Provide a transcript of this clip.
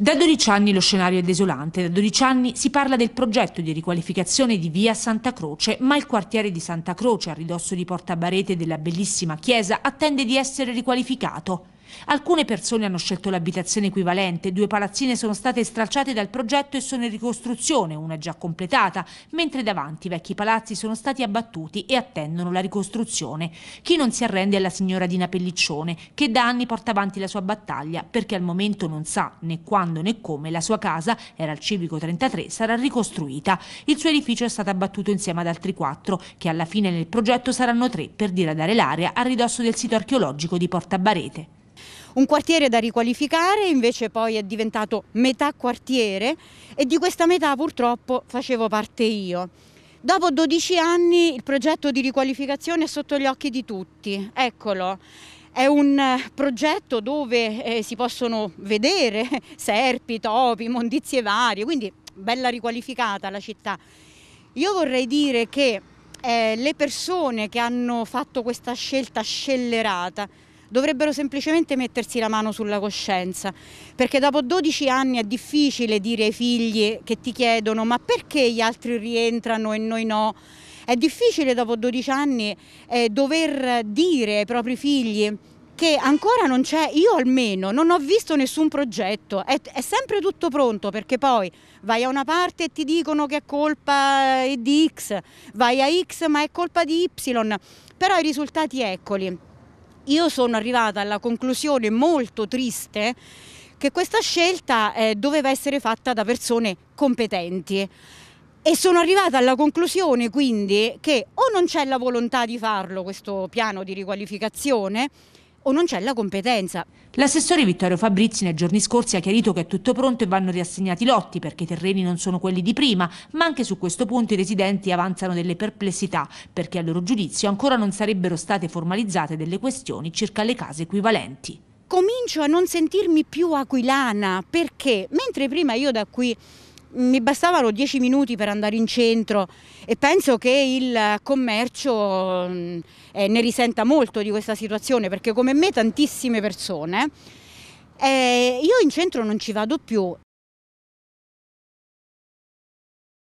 Da 12 anni lo scenario è desolante, da 12 anni si parla del progetto di riqualificazione di via Santa Croce, ma il quartiere di Santa Croce, a ridosso di Porta Barete della bellissima chiesa, attende di essere riqualificato. Alcune persone hanno scelto l'abitazione equivalente, due palazzine sono state stralciate dal progetto e sono in ricostruzione, una già completata, mentre davanti i vecchi palazzi sono stati abbattuti e attendono la ricostruzione. Chi non si arrende è la signora Dina Pelliccione, che da anni porta avanti la sua battaglia perché al momento non sa né quando né come la sua casa, era al civico 33, sarà ricostruita. Il suo edificio è stato abbattuto insieme ad altri quattro, che alla fine nel progetto saranno tre per diradare l'area a ridosso del sito archeologico di Porta Barete un quartiere da riqualificare, invece poi è diventato metà quartiere e di questa metà purtroppo facevo parte io. Dopo 12 anni il progetto di riqualificazione è sotto gli occhi di tutti, eccolo. È un eh, progetto dove eh, si possono vedere serpi, topi, immondizie varie, quindi bella riqualificata la città. Io vorrei dire che eh, le persone che hanno fatto questa scelta scellerata dovrebbero semplicemente mettersi la mano sulla coscienza, perché dopo 12 anni è difficile dire ai figli che ti chiedono ma perché gli altri rientrano e noi no? È difficile dopo 12 anni eh, dover dire ai propri figli che ancora non c'è, io almeno non ho visto nessun progetto, è, è, sempre tutto pronto perché poi vai a una parte e ti dicono che è colpa eh, di X, vai a X ma è colpa di Y, però i risultati eccoli io sono arrivata alla conclusione molto triste che questa scelta eh, doveva essere fatta da persone competenti. E sono arrivata alla conclusione quindi che o non c'è la volontà di farlo questo piano di riqualificazione o non c'è la competenza. L'assessore Vittorio Fabrizi nei giorni scorsi ha chiarito che è tutto pronto e vanno riassegnati lotti perché i terreni non sono quelli di prima, ma anche su questo punto i residenti avanzano delle perplessità perché a loro giudizio ancora non sarebbero state formalizzate delle questioni circa le case equivalenti. Comincio a non sentirmi più aquilana perché mentre prima io da qui mi bastavano dieci minuti per andare in centro e penso che il commercio eh, ne risenta molto di questa situazione perché come me tantissime persone eh, io in centro non ci vado più